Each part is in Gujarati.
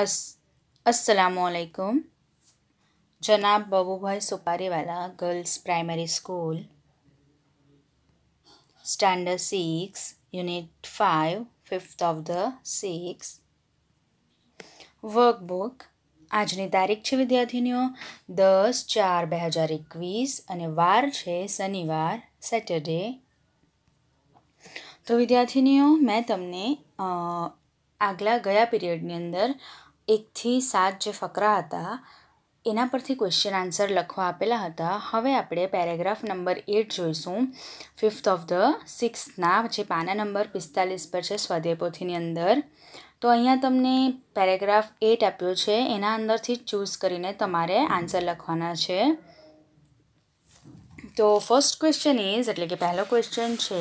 અસ असलकुम जनाब Babubhai Supariwala girls primary school standard 6 unit 5 fifth of the 6 workbook આજની તારીખ છે વિદ્યાર્થીનીઓ દસ ચાર બે હજાર એકવીસ અને વાર છે શનિવાર સેટરડે તો વિદ્યાર્થીનીઓ મેં તમને આગલા ગયા પીરિયડની અંદર એકથી સાત જે ફકરા હતા એના પરથી ક્વેશ્ચન આન્સર લખવા આપેલા હતા હવે આપણે પેરેગ્રાફ નંબર એટ જોઈશું ફિફ્થ ઓફ ધ સિક્સના જે પાના નંબર પિસ્તાલીસ પર છે સ્વાધ્યાય અંદર તો અહીંયા તમને પેરેગ્રાફ એટ આપ્યો છે એના અંદરથી ચૂઝ કરીને તમારે આન્સર લખવાના છે તો ફર્સ્ટ ક્વેશ્ચન ઇઝ એટલે કે પહેલો ક્વેશ્ચન છે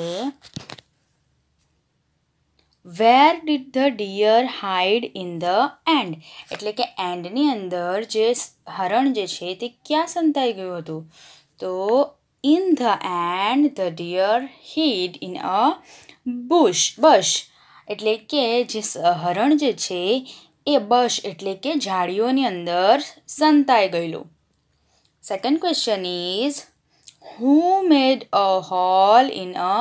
where did the deer hide in the end એટલે કે એન્ડની અંદર જે હરણ જે છે તે ક્યાં સંતાઈ ગયું હતું તો in the end the deer hid in a bush bush એટલે કે જે હરણ જે છે એ બશ એટલે કે ઝાડીઓની અંદર સંતાઈ ગયેલું second question is who made a hole in a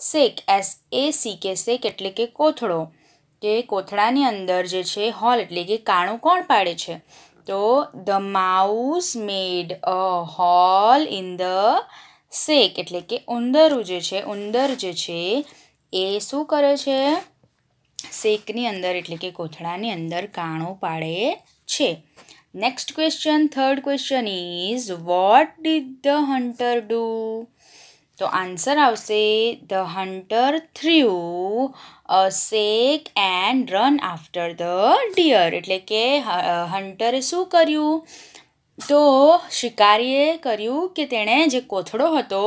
sack S A C K sack એટલે કે કોથળો કે કોથળાની અંદર જે છે હોલ એટલે કે કાણું કોણ પાડે છે તો the mouse made a hole in the sack એટલે કે ઉંદરું જે છે ઉંદર જે છે એ શું કરે છે શેકની અંદર એટલે કે કોથળાની અંદર કાણું પાડે છે next question third question is what did the hunter do તો આન્સર આવશે the hunter threw a sack and ran after the deer એટલે કે હન્ટરે શું કર્યું તો શિકારીએ કર્યું કે તેણે જે કોથળો હતો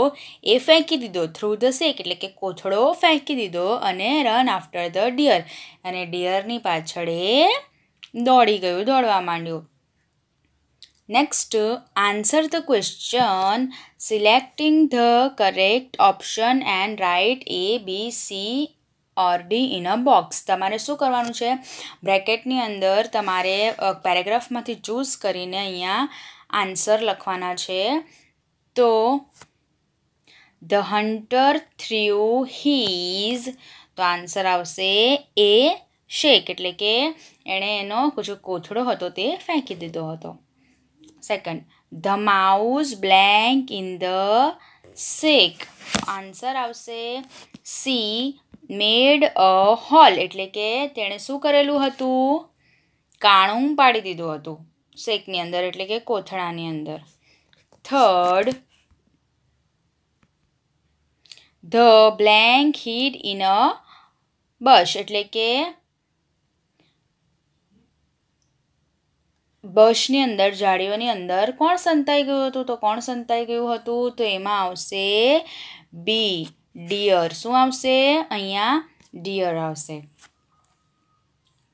એ ફેંકી દીધો થ્રુ ધ શેક એટલે કે કોથળો ફેંકી દીધો અને રન આફ્ટર ધ ડિયર અને ડિયરની પાછળ એ દોડી ગયું દોડવા માંડ્યું next answer the question selecting the correct option and write A B C or D in a box તમારે શું કરવાનું છે બ્રેકેટની અંદર તમારે પેરેગ્રાફમાંથી ચૂઝ કરીને અહીંયા આન્સર લખવાના છે તો ધ હન્ટર થ્રુ હીઝ તો આન્સર આવશે એ શેક એટલે કે એણે એનો જે કોથળો હતો તે ફેંકી દીધો હતો second the mouse blank in the sick. Answer આવશે સી મેડ અ હોલ એટલે કે તેણે શું કરેલું હતું કાણું પાડી દીધું હતું શેકની અંદર એટલે કે કોથળાની અંદર third the blank hid in a bush એટલે કે બસની અંદર જાળીઓની અંદર કોણ સંતાઈ ગયું હતું તો કોણ સંતાઈ ગયું હતું તો એમાં આવશે બી ડિયર શું આવશે અહીંયા ડિયર આવશે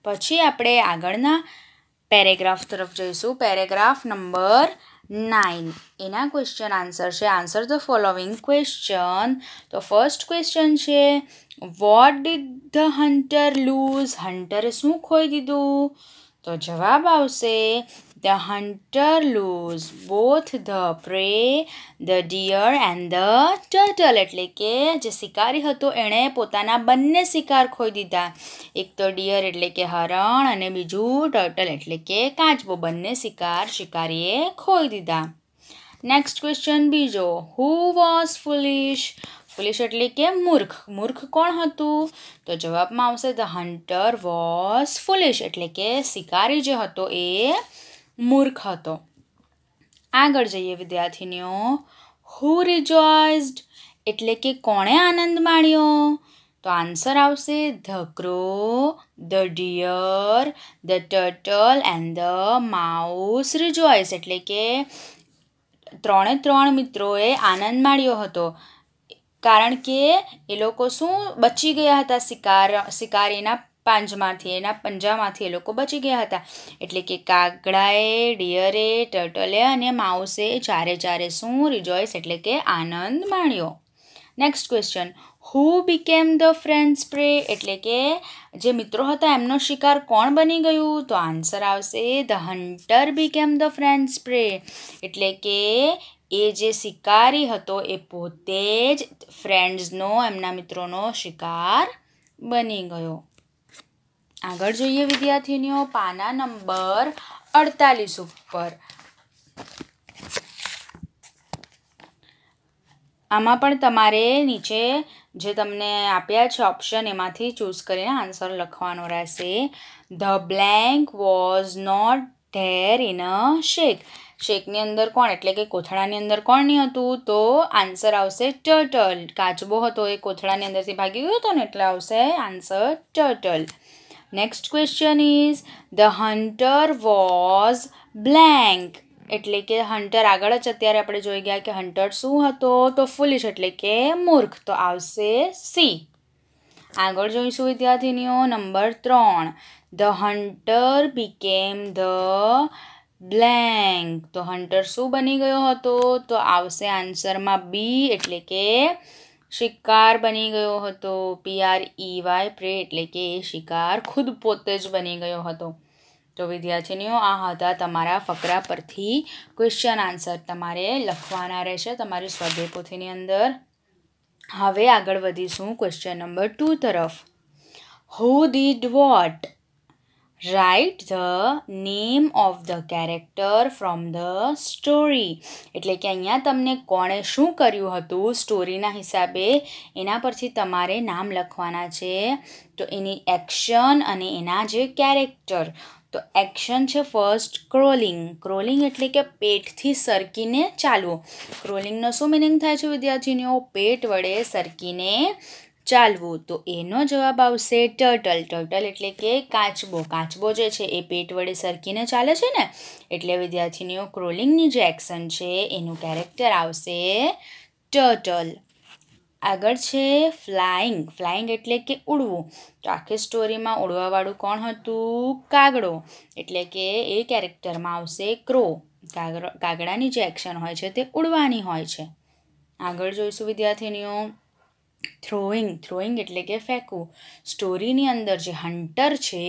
પછી આપણે આગળના પેરેગ્રાફ તરફ જઈશું પેરેગ્રાફ નંબર નાઇન એના ક્વેશ્ચન આન્સર છે આન્સર ધ ફોલોવિંગ ક્વેશ્ચન તો ફર્સ્ટ ક્વેશ્ચન છે what did the hunter lose હન્ટરે શું ખોઈ દીધું તો જવાબ આવશે the hunter lose both the prey the deer and the turtle એટલે કે જે શિકારી હતો એણે પોતાના બંને શિકાર ખોઈ દીધા એક તો ડિયર એટલે કે હરણ અને બીજું ટર્ટલ એટલે કે કાચબો બંને શિકાર શિકારીએ ખોઈ દીધા નેક્સ્ટ ક્વેશ્ચન બીજો હુ વોઝ ફુલિશ ફૂલિશ એટલે કે મૂર્ખ મૂર્ખ કોણ હતું તો જવાબમાં આવશે ધ હન્ટર વોઝ ફુલિશ એટલે કે શિકારી જે હતો એ મૂર્ખ હતો આગળ જઈએ વિદ્યાર્થીનીઓ હુ રિજોઇઝડ એટલે કે કોણે આનંદ માણ્યો તો આન્સર આવશે the crow the deer the turtle and the mouse rejoice એટલે કે ત્રણે ત્રણ મિત્રોએ આનંદ માણ્યો હતો કારણ કે એ લોકો શું બચી ગયા હતા શિકાર એના પાંજમાંથી એના પંજામાંથી એ લોકો બચી ગયા હતા એટલે કે કાગડાએ ડિયરે ટર્ટલે અને માઉસે ચારે ચારે શું રિજોઈસ એટલે કે આનંદ માણ્યો next question who became the friend spray એટલે કે જે મિત્રો હતા એમનો શિકાર કોણ બની ગયું તો આન્સર આવશે the hunter became the friend spray એટલે કે એ જે શિકારી હતો એ પોતે જ ફ્રેન્ડ્સનો એમના મિત્રોનો શિકાર બની ગયો આગળ જોઈએ વિદ્યાર્થીનીઓ પાના નંબર અડતાલીસ ઉપર આમાં પણ તમારે નીચે જે તમને આપ્યા છે ઓપ્શન એમાંથી ચૂઝ કરીને આન્સર લખવાનો રહેશે the blank was not there in a sack શેકની અંદર કોણ એટલે કે કોથળાની અંદર કોણ નહીં હતું તો આન્સર આવશે ટર્ટલ કાચબો હતો એ કોથળાની અંદરથી ભાગી ગયો હતો ને એટલે આવશે answer turtle next question is the hunter was blank એટલે કે હન્ટર આગળ જ અત્યારે આપણે જોઈ ગયા કે હન્ટર શું હતો તો ફૂલિશ એટલે કે મૂર્ખ તો આવશે સી આગળ જોઈશું વિદ્યાર્થીનીઓ નંબર ત્રણ the hunter became the blank તો હન્ટર શું બની ગયો હતો તો આવશે આન્સરમાં બી એટલે કે શિકાર બની ગયો હતો પી આર ઈ વાય પ્રે એટલે કે એ શિકાર ખુદ પોતે જ બની ગયો હતો તો વિદ્યાર્થીનીઓ આ હતા તમારા ફકરા પરથી ક્વેશ્ચન આન્સર તમારે લખવાના રહેશે તમારી સ્વાધ્યાય પોથીની અંદર હવે આગળ વધીશું ક્વેશ્ચન નંબર ટુ તરફ who did what write the name of the character from the story એટલે કે અહીંયા તમને કોણે શું કર્યું હતું સ્ટોરીના હિસાબે એના પરથી તમારે નામ લખવાના છે તો એની એક્શન અને એના જે કેરેક્ટર તો એક્શન છે ફર્સ્ટ ક્રોલિંગ ક્રોલિંગ એટલે કે પેટથી સરકીને ચાલવું ક્રોલિંગનો શું મિનિંગ થાય છે વિદ્યાર્થીનીઓ પેટ વડે સરકીને ચાલવું તો એનો જવાબ આવશે ટર્ટલ ટર્ટલ એટલે કે કાચબો કાચબો જે છે એ પેટ વડે સરકીને ચાલે છે ને એટલે વિદ્યાર્થીનીઓ ક્રોલિંગની જે એક્શન છે એનું કેરેક્ટર આવશે ટર્ટલ આગળ છે ફ્લાઇંગ ફ્લાઇંગ એટલે કે ઉડવું તો આખી સ્ટોરીમાં ઉડવાવાળું કોણ હતું કાગડો એટલે કે એ કેરેક્ટરમાં આવશે ક્રો કાગડો કાગડાની જે એક્શન હોય છે તે ઉડવાની હોય છે આગળ જોઈશું વિદ્યાર્થીનીઓ થ્રોઈંગ થ્રોઈંગ એટલે કે ફેંકવું સ્ટોરીની અંદર જે હન્ટર છે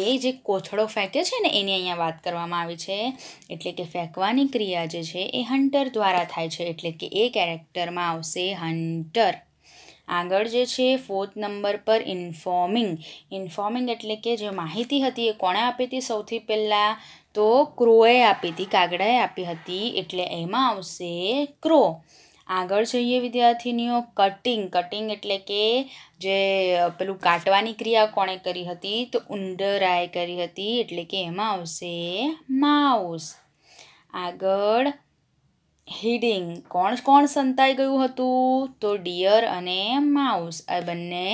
એ જે કોથળો ફેંકે છે ને એની અહીંયા વાત કરવામાં આવી છે એટલે કે ફેંકવાની ક્રિયા જે છે એ હન્ટર દ્વારા થાય છે એટલે કે એ કેરેક્ટરમાં આવશે હન્ટર આગળ જે છે ફોર્થ નંબર પર ઇન્ફોર્મિંગ ઇન્ફોર્મિંગ એટલે કે જે માહિતી હતી એ કોણે આપી હતી સૌથી પહેલાં તો ક્રોએ આપી હતી કાગડાએ આપી હતી એટલે એમાં આવશે ક્રો આગળ જઈએ વિદ્યાર્થીનીઓ કટિંગ કટિંગ એટલે કે જે પેલું કાટવાની ક્રિયા કોણે કરી હતી તો ઉંડરાએ કરી હતી એટલે કે એમાં આવશે માઉસ આગળ હિડિંગ કોણ કોણ સંતાઈ ગયું હતું તો ડિયર અને માઉસ આ બંને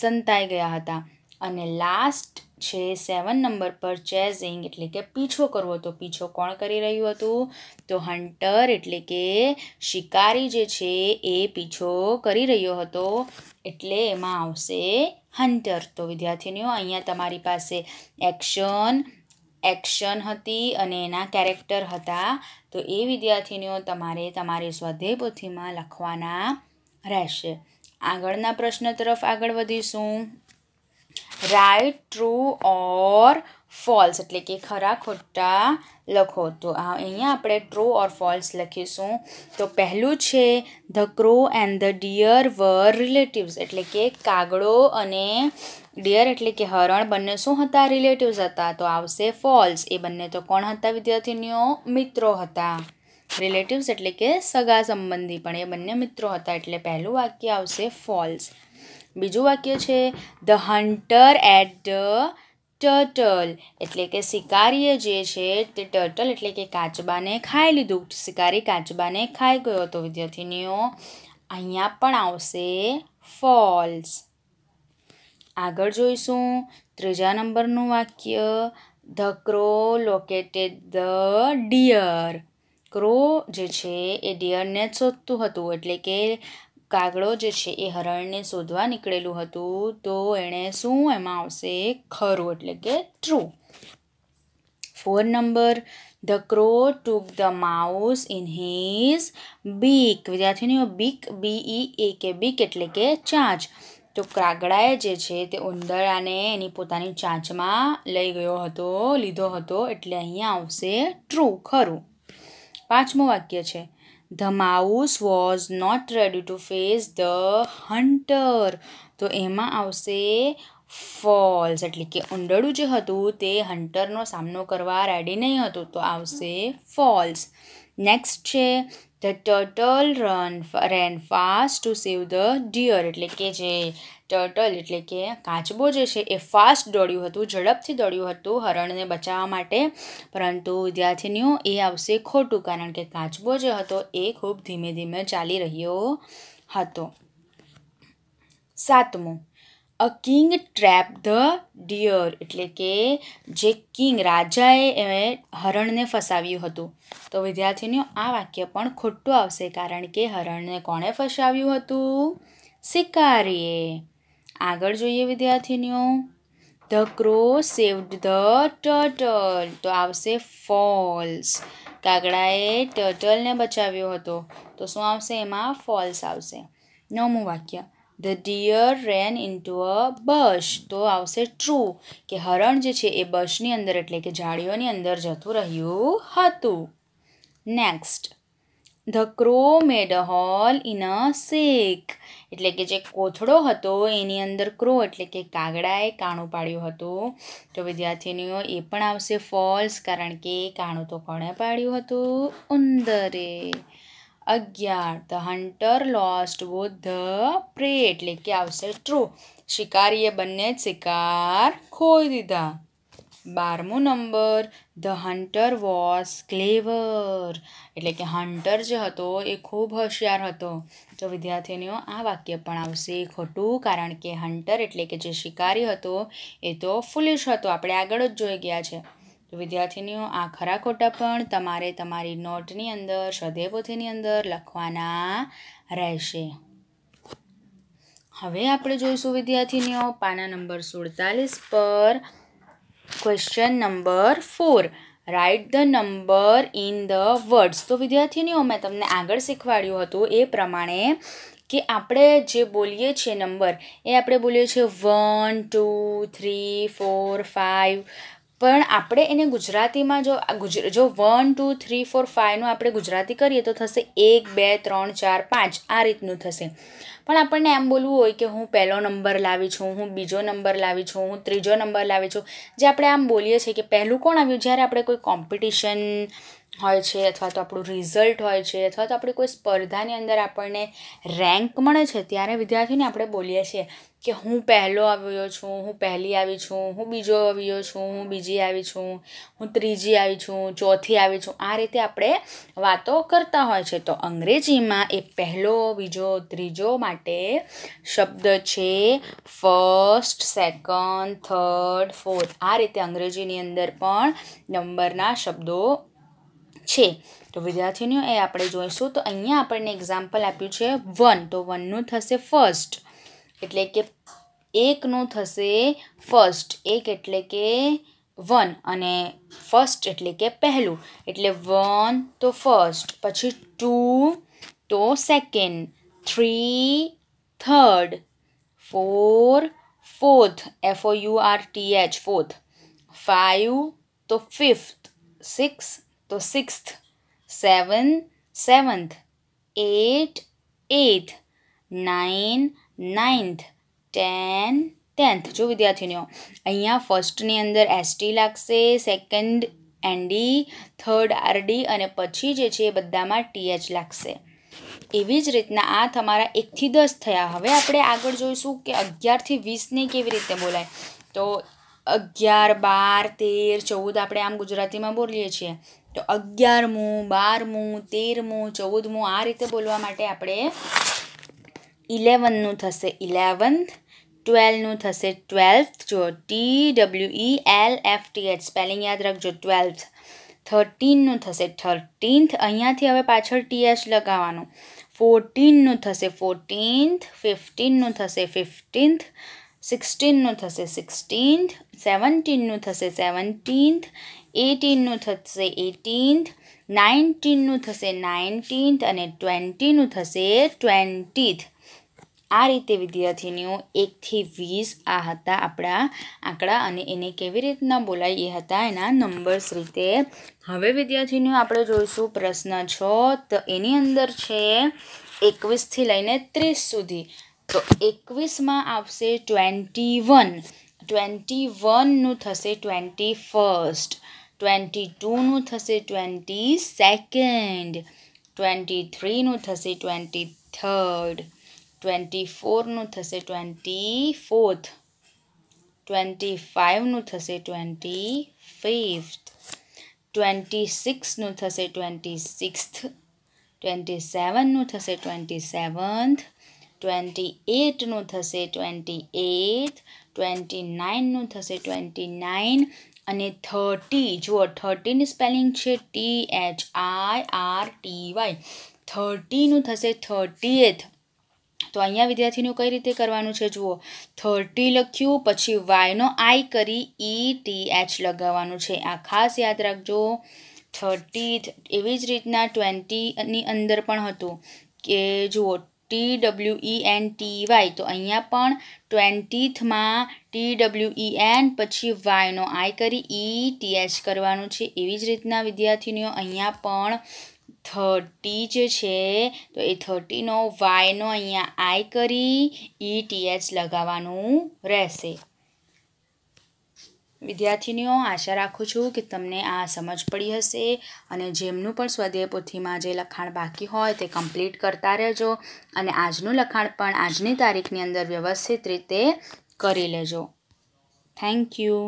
સંતાઈ ગયા હતા અને લાસ્ટ છે સેવન નંબર પર ચેઝિંગ એટલે કે પીછો કરવો તો પીછો કોણ કરી રહ્યું હતું તો હન્ટર એટલે કે શિકારી જે છે એ પીછો કરી રહ્યો હતો એટલે એમાં આવશે હન્ટર તો વિદ્યાર્થીનીઓ અહીંયા તમારી પાસે એક્શન એક્શન હતી અને એના કેરેક્ટર હતા તો એ વિદ્યાર્થીનીઓ તમારે તમારી સ્વાધ્યાય પોથીમાં લખવાના રહેશે આગળના પ્રશ્ન તરફ આગળ વધીશું રાઇટ ટ્રુ ઓર ફોલ્સ એટલે કે ખરા ખોટા લખો તો આ અહીંયા આપણે ટ્રુ ઓર ફોલ્સ લખીશું તો પહેલું છે the crow and the deer were relatives એટલે કે કાગડો અને ડિયર એટલે કે હરણ બંને શું હતા રિલેટિવ્સ હતા તો આવશે ફોલ્સ એ બંને તો કોણ હતા વિદ્યાર્થીનીઓ મિત્રો હતા રિલેટિવ્સ એટલે કે સગા સંબંધી પણ એ બંને મિત્રો હતા એટલે પહેલું વાક્ય આવશે ફોલ્સ બીજું વાક્ય છે the hunter ate the turtle એટલે કે શિકારીએ જે છે તે ટર્ટલ એટલે કે કાચબાને ખાઈ લીધું શિકારી કાચબાને ખાઈ ગયો હતો વિદ્યાર્થીનીઓ અહીંયા પણ આવશે ફોલ્સ આગળ જોઈશું ત્રીજા નંબરનું વાક્ય the crow located the deer crow જે છે એ ડિયરને જ શોધતું હતું એટલે કે કાગડો જે છે એ હરણને શોધવા નીકળેલું હતું તો એણે શું એમાં આવશે ખરું એટલે કે true four number the crow took the mouse in his beak વિદ્યાર્થીનીઓ બીક બીઈ એ કે બીક એટલે કે ચાંચ તો કાગડાએ જે છે તે ઉંદરાને એની પોતાની ચાંચમાં લઈ ગયો હતો લીધો હતો એટલે અહીંયા આવશે ટ્રુ ખરું પાંચમું વાક્ય છે the mouse was not ready to face the hunter તો એમાં આવશે ફોલ્સ એટલે કે ઊંડળું જે હતું તે હન્ટરનો સામનો કરવા રેડી નહીં હતું તો આવશે ફોલ્સ નેક્સ્ટ છે the turtle run ran fast to save the deer એટલે કે જે ટર્ટલ એટલે કે કાચબો જે છે એ ફાસ્ટ દોડ્યું હતું ઝડપથી દોડ્યું હતું હરણને બચાવવા માટે પરંતુ વિદ્યાર્થીનીઓ એ આવશે ખોટું કારણ કે કાચબો જે હતો એ ખૂબ ધીમે ધીમે ચાલી રહ્યો હતો સાતમું a king trap the deer એટલે કે જે કિંગ રાજાએ એ હરણને ફસાવ્યું હતું તો વિદ્યાર્થીનીઓ આ વાક્ય પણ ખોટું આવશે કારણ કે હરણને કોણે ફસાવ્યું હતું શિકારીએ આગળ જોઈએ વિદ્યાર્થીનીઓ the crow saved the turtle તો આવશે ફોલ્સ કાગડાએ ટર્ટલને બચાવ્યો હતો તો શું આવશે એમાં ફોલ્સ આવશે નવમું વાક્ય the deer ran into a bush તો આવશે ટ્રુ કે હરણ જે છે એ બસની અંદર એટલે કે જાળીઓની અંદર જતું રહ્યું હતું next the crow made a hole in a sack એટલે કે જે કોથળો હતો એની અંદર ક્રો એટલે કે કાગડાએ કાણું પાડ્યું હતું તો વિદ્યાર્થીનીઓ એ પણ આવશે ફોલ્સ કારણ કે કાણું તો કોણે પાડ્યું હતું ઉંદરે અગિયાર the hunter lost both the prey એટલે કે આવશે ટ્રુ શિકારીએ બંને જ શિકાર ખોઈ દીધા બારમો number the hunter was clever એટલે કે હન્ટર જે હતો એ ખૂબ હોશિયાર હતો તો વિદ્યાર્થીનીઓ આ વાક્ય પણ આવશે ખોટું કારણ કે હન્ટર એટલે કે જે શિકારી હતો એ તો ફૂલિશ હતો આપણે આગળ જ જોઈ ગયા છે તો વિદ્યાર્થીનીઓ આ ખરા ખોટા પણ તમારે તમારી નોટની અંદર સદૈવોથીની અંદર લખવાના રહેશે હવે આપણે જોઈશું વિદ્યાર્થીનીઓ પાના નંબર સુડતાલીસ પર question number four write the number in the words તો વિદ્યાર્થીનીઓ મેં તમને આગળ શીખવાડ્યું હતું એ પ્રમાણે કે આપણે જે બોલીએ છીએ નંબર એ આપણે બોલીએ છીએ one two three four five પણ આપણે એને ગુજરાતીમાં જો જો વન ટુ થ્રી ફોર ફાઇવનું આપણે ગુજરાતી કરીએ તો થશે એક બે ત્રણ ચાર પાંચ આ રીતનું થશે પણ આપણને એમ બોલવું હોય કે હું પહેલો નંબર લાવી છું હું બીજો નંબર લાવી છું હું ત્રીજો નંબર લાવી છું જે આપણે આમ બોલીએ છીએ કે પહેલું કોણ આવ્યું જ્યારે આપણે કોઈ કોમ્પિટિશન હોય છે અથવા તો આપણું રિઝલ્ટ હોય છે અથવા તો આપણી કોઈ સ્પર્ધાની અંદર આપણને રેન્ક મળે છે ત્યારે વિદ્યાર્થીને આપણે બોલીએ છીએ કે હું પહેલો આવ્યો છું હું પહેલી આવી છું હું બીજો આવ્યો છું હું બીજી આવી છું હું ત્રીજી આવી છું ચોથી આવી છું આ રીતે આપણે વાતો કરતા હોય છે તો અંગ્રેજીમાં એ પહેલો બીજો ત્રીજો માટે શબ્દ છે ફર્સ્ટ સેકન્ડ થર્ડ ફોર્થ આ રીતે અંગ્રેજીની અંદર પણ નંબરના શબ્દો છે તો વિદ્યાર્થીનીઓ એ આપણે જોઈશું તો અહીંયા આપણને એક્ઝામ્પલ આપ્યું છે વન તો વનનું થશે ફર્સ્ટ એટલે કે એકનું થશે ફર્સ્ટ એક એટલે કે વન અને ફર્સ્ટ એટલે કે પહેલું એટલે વન તો ફર્સ્ટ પછી ટુ તો second three third four fourth F O U R T H fourth five તો ફિફ્થ સિક્સ તો sixth seven seventh eight eighth nine ninth ten tenth જો વિદ્યાર્થીનીઓ અહીંયા ફર્સ્ટની અંદર એસટી લાગશે સેકન્ડ એનડી થર્ડ આરડી અને પછી જે છે એ બધામાં ટીએચ લાગશે એવી જ રીતના આ તમારા એકથી દસ થયા હવે આપણે આગળ જોઈશું કે અગિયારથી વીસને કેવી રીતે બોલાય તો અગિયાર બાર તેર ચૌદ આપણે આમ ગુજરાતીમાં બોલીએ છીએ તો અગિયારમું બારમું તેરમું ચૌદમું આ રીતે બોલવા માટે આપણે ઇલેવનનું થશે ઇલેવન્થ ટ્વેલ્વનું થશે ટ્વેલ્થ જો T W E L F T H spelling યાદ રાખજો ટ્વેલ્થ થર્ટીનનું થશે થર્ટીન્થ અહીંયાથી હવે પાછળ ટી એચ લગાવવાનું ફોર્ટીનનું થશે ફોર્ટીન્થ ફિફ્ટીનનું થશે ફિફ્ટીન્થ સિક્સટીનનું થશે સિક્સટીન્થ સેવન્ટીનનું થશે સેવન્ટીન્થ એટીનનું થશે એટીન્થ નાઇન્ટીનનું થશે નાઇન્ટીન્થ અને ટ્વેન્ટીનું થશે ટ્વેન્ટીથ આ રીતે વિદ્યાર્થીનીઓ એકથી વીસ આ હતા આપણા આંકડા અને એને કેવી રીતના બોલાય એ હતા એના નંબર્સ રીતે હવે વિદ્યાર્થીનીઓ આપણે જોઈશું પ્રશ્ન છ તો એની અંદર છે એકવીસથી લઈને ત્રીસ સુધી तो एक ट्वेंटी वन ट्वेंटी वन थे ट्वेंटी फर्स्ट ट्वेंटी टू थे ट्वेंटी सैकेंड ट्वेंटी थ्री थे ट्वेंटी थर्ड ट्वेंटी फोर थे ट्वेंटी फोर्थ ट्वेंटी फाइव थे ट्वेंटी फिफ्थ ट्वेंटी सिक्स थे ट्वेंटी सिक्स ट्वेंटी सैवन थे ट्वेंटी सैवंथ ટ્વેન્ટી એટનું થશે ટ્વેન્ટી એટ ટ્વેન્ટી નાઇનનું થશે ટ્વેન્ટી નાઇન અને થર્ટી જુઓ થર્ટીની સ્પેલિંગ છે T H I R T Y થર્ટીનું થશે થર્ટી એથ તો અહીંયા વિદ્યાર્થીનું કઈ રીતે કરવાનું છે જુઓ થર્ટી લખ્યું પછી વાયનો આઈ કરી ઈ ટી એચ લગાવવાનું છે આ ખાસ યાદ રાખજો થર્ટી એવી જ રીતના ટ્વેન્ટીની અંદર પણ હતું કે જુઓ T W E N T Y તો અહીંયા પણ ટ્વેન્ટીથમાં ટી ડબલ્યુ ઈ એન પછી વાયનો આઈ કરી ઈ ટી એચ કરવાનું છે એવી જ રીતના વિદ્યાર્થીનીઓ અહીંયા પણ થર્ટી જે છે તો એ થર્ટીનો વાયનો અહીંયા આઈ કરી ઈ ટી એચ લગાવવાનું રહેશે વિદ્યાર્થીનીઓ આશા રાખું છું કે તમને આ સમજ પડી હશે અને જેમનું પણ સ્વાધ્યાય પોથીમાં જે લખાણ બાકી હોય તે કમ્પ્લીટ કરતા રહેજો અને આજનું લખાણ પણ આજની તારીખની અંદર વ્યવસ્થિત રીતે કરી લેજો થેન્ક યુ